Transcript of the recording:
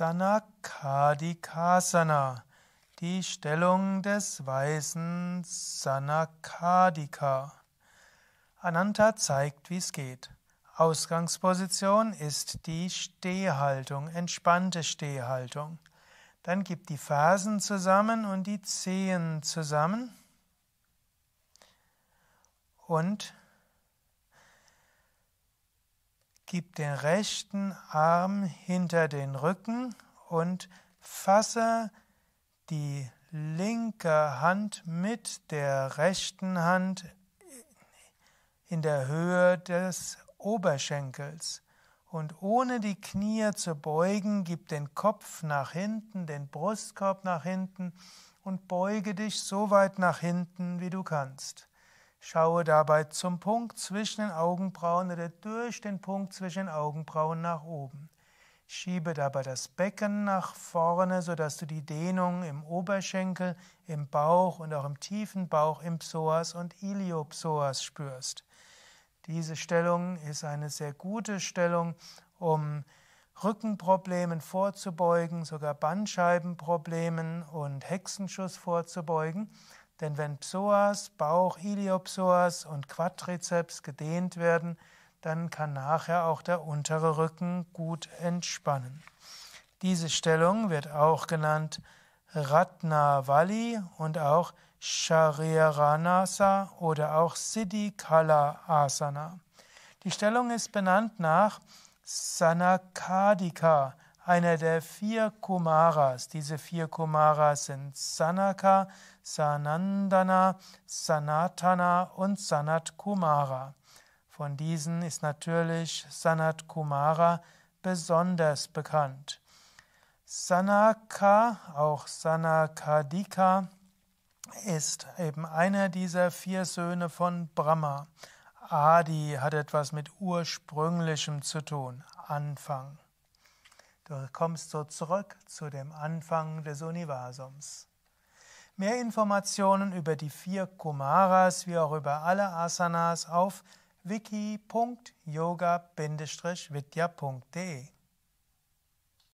Sanakadikasana, die Stellung des Weisen Sanakadika. Ananta zeigt, wie es geht. Ausgangsposition ist die Stehhaltung, entspannte Stehhaltung. Dann gibt die Fersen zusammen und die Zehen zusammen und Gib den rechten Arm hinter den Rücken und fasse die linke Hand mit der rechten Hand in der Höhe des Oberschenkels. Und ohne die Knie zu beugen, gib den Kopf nach hinten, den Brustkorb nach hinten und beuge dich so weit nach hinten, wie du kannst. Schaue dabei zum Punkt zwischen den Augenbrauen oder durch den Punkt zwischen den Augenbrauen nach oben. Schiebe dabei das Becken nach vorne, sodass du die Dehnung im Oberschenkel, im Bauch und auch im tiefen Bauch, im Psoas und Iliopsoas spürst. Diese Stellung ist eine sehr gute Stellung, um Rückenproblemen vorzubeugen, sogar Bandscheibenproblemen und Hexenschuss vorzubeugen. Denn wenn Psoas, Bauch, Iliopsoas und Quadrizeps gedehnt werden, dann kann nachher auch der untere Rücken gut entspannen. Diese Stellung wird auch genannt Ratnavali und auch Shariranasa oder auch Siddhikala Asana. Die Stellung ist benannt nach Sanakadika, einer der vier Kumaras. Diese vier Kumaras sind Sanaka, Sanandana, Sanatana und Sanat Kumara. Von diesen ist natürlich Sanat Kumara besonders bekannt. Sanaka, auch Sanakadika, ist eben einer dieser vier Söhne von Brahma. Adi hat etwas mit Ursprünglichem zu tun, Anfang. Du kommst so zurück zu dem Anfang des Universums. Mehr Informationen über die vier Kumaras wie auch über alle Asanas auf wiki.yoga-vidya.de